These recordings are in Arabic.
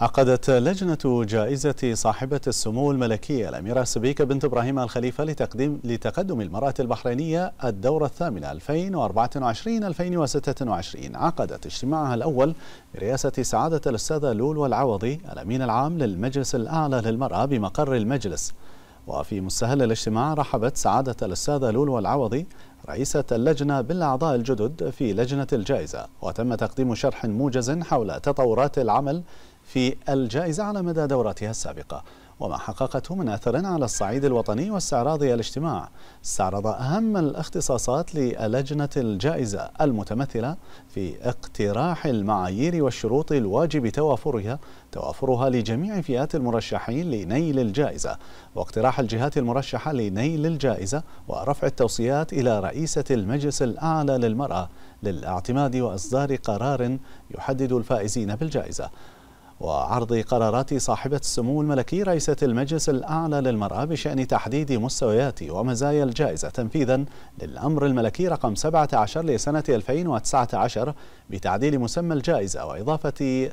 عقدت لجنة جائزة صاحبة السمو الملكية الأميرة سبيكة بنت إبراهيم الخليفة لتقديم لتقدم المرأة البحرينية الدورة الثامنة 2024-2026 عقدت اجتماعها الأول برئاسة سعادة الأستاذة لولو العوضي الأمين العام للمجلس الأعلى للمرأة بمقر المجلس وفي مستهل الاجتماع رحبت سعادة الأستاذة لولو العوضي رئيسة اللجنة بالأعضاء الجدد في لجنة الجائزة وتم تقديم شرح موجز حول تطورات العمل في الجائزة على مدى دوراتها السابقة وما حققته من أثر على الصعيد الوطني واستعراض الاجتماع استعرض أهم الاختصاصات للجنة الجائزة المتمثلة في اقتراح المعايير والشروط الواجب توافرها توافرها لجميع فئات المرشحين لنيل الجائزة واقتراح الجهات المرشحة لنيل الجائزة ورفع التوصيات إلى رئيسة المجلس الأعلى للمرأة للاعتماد وإصدار قرار يحدد الفائزين بالجائزة وعرض قرارات صاحبة السمو الملكي رئيسة المجلس الأعلى للمرأة بشأن تحديد مستويات ومزايا الجائزة تنفيذا للأمر الملكي رقم 17 لسنة 2019 بتعديل مسمى الجائزة وإضافة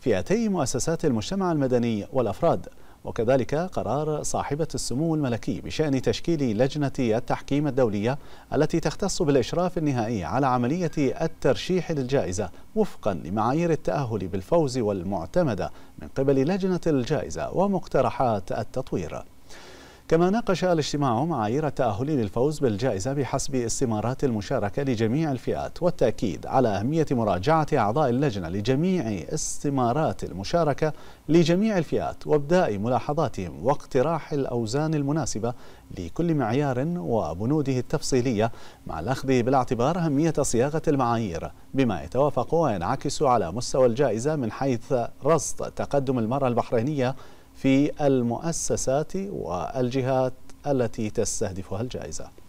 فئتي مؤسسات المجتمع المدني والأفراد وكذلك قرار صاحبة السمو الملكي بشأن تشكيل لجنة التحكيم الدولية التي تختص بالإشراف النهائي على عملية الترشيح للجائزة وفقا لمعايير التأهل بالفوز والمعتمدة من قبل لجنة الجائزة ومقترحات التطوير كما ناقش الاجتماع معايير التأهل للفوز بالجائزة بحسب استمارات المشاركة لجميع الفئات والتأكيد على أهمية مراجعة أعضاء اللجنة لجميع استمارات المشاركة لجميع الفئات وابداء ملاحظاتهم واقتراح الأوزان المناسبة لكل معيار وبنوده التفصيلية مع الأخذ بالاعتبار أهمية صياغة المعايير بما يتوافق وينعكس على مستوى الجائزة من حيث رصد تقدم المرأة البحرينية في المؤسسات والجهات التي تستهدفها الجائزه